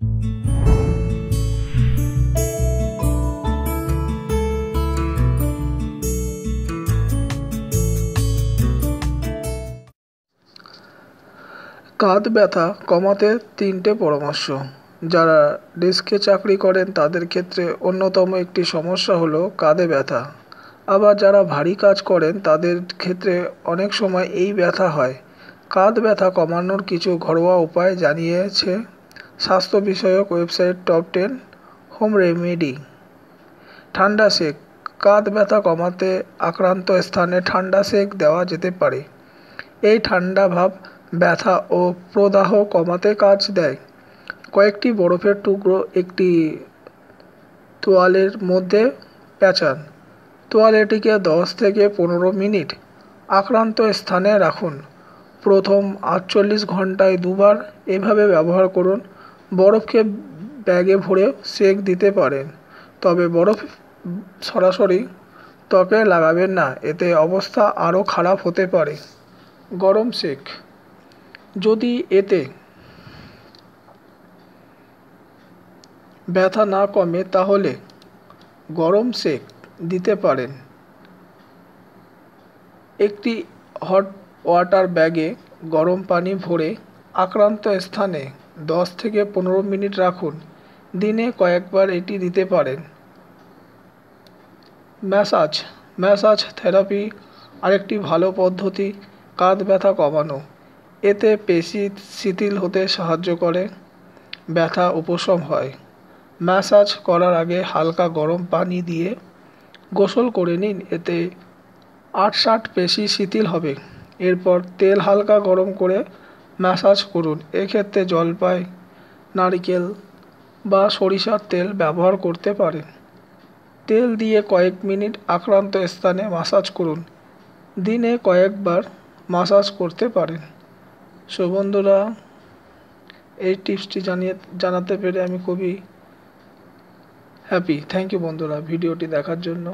কাঁধ ব্যথা কমাতে তিনটে পরামর্শ যারা ডেস্কে চাকরি করেন তাদের ক্ষেত্রে অন্যতম একটি সমস্যা হলো কাঁধে ব্যথা আবার যারা ভারী কাজ করেন তাদের ক্ষেত্রে অনেক সময় এই ব্যথা হয় কাঁধ ব্যথা কমানোর কিছু ঘরোয়া উপায় জানিয়েছে স্বাস্থ্য বিষয়ক website top ten home remedy ঠান্ডা সেক কাঁধ ব্যথা কমাতে আক্রান্ত স্থানে ঠান্ডা সেক দেওয়া যেতে পারে এই ঠান্ডা ভাব ব্যথা ও প্রদাহ কমাতে কাজ দেয় কয়েকটি বরফের টুকরো একটি তোয়ালের মধ্যে প্যাঁচান তোয়ালেটিকে দশ থেকে পনেরো মিনিট আক্রান্ত স্থানে রাখুন প্রথম আটচল্লিশ ঘন্টায় দুবার এভাবে ব্যবহার করুন বরফকে ব্যাগে ভরে সেঁক দিতে পারেন তবে বরফ সরাসরি ত্বকে লাগাবেন না এতে অবস্থা আরও খারাপ হতে পারে গরম সেঁক যদি এতে ব্যথা না কমে তাহলে গরম সেঁক দিতে পারেন একটি হট ওয়াটার ব্যাগে গরম পানি ভরে আক্রান্ত স্থানে দশ থেকে পনেরো মিনিট রাখুন দিনে কয়েকবার এটি দিতে পারেন ম্যাসাজ ম্যাসাজ থেরাপি আরেকটি ভালো পদ্ধতি কাঁধ ব্যথা কমানো এতে পেশি শিথিল হতে সাহায্য করে ব্যথা উপশম হয় ম্যাসাজ করার আগে হালকা গরম পানি দিয়ে গোসল করে নিন এতে আট ষাট পেশি শিথিল হবে এরপর তেল হালকা গরম করে ম্যাসাজ করুন এক্ষেত্রে জলপাই নারকেল বা সরিষার তেল ব্যবহার করতে পারেন তেল দিয়ে কয়েক মিনিট আক্রান্ত স্থানে ম্যাসাজ করুন দিনে কয়েকবার ম্যাসাজ করতে পারেন সো বন্ধুরা এই টিপসটি জানিয়ে জানাতে পেরে আমি খুবই হ্যাপি থ্যাংক ইউ বন্ধুরা ভিডিওটি দেখার জন্য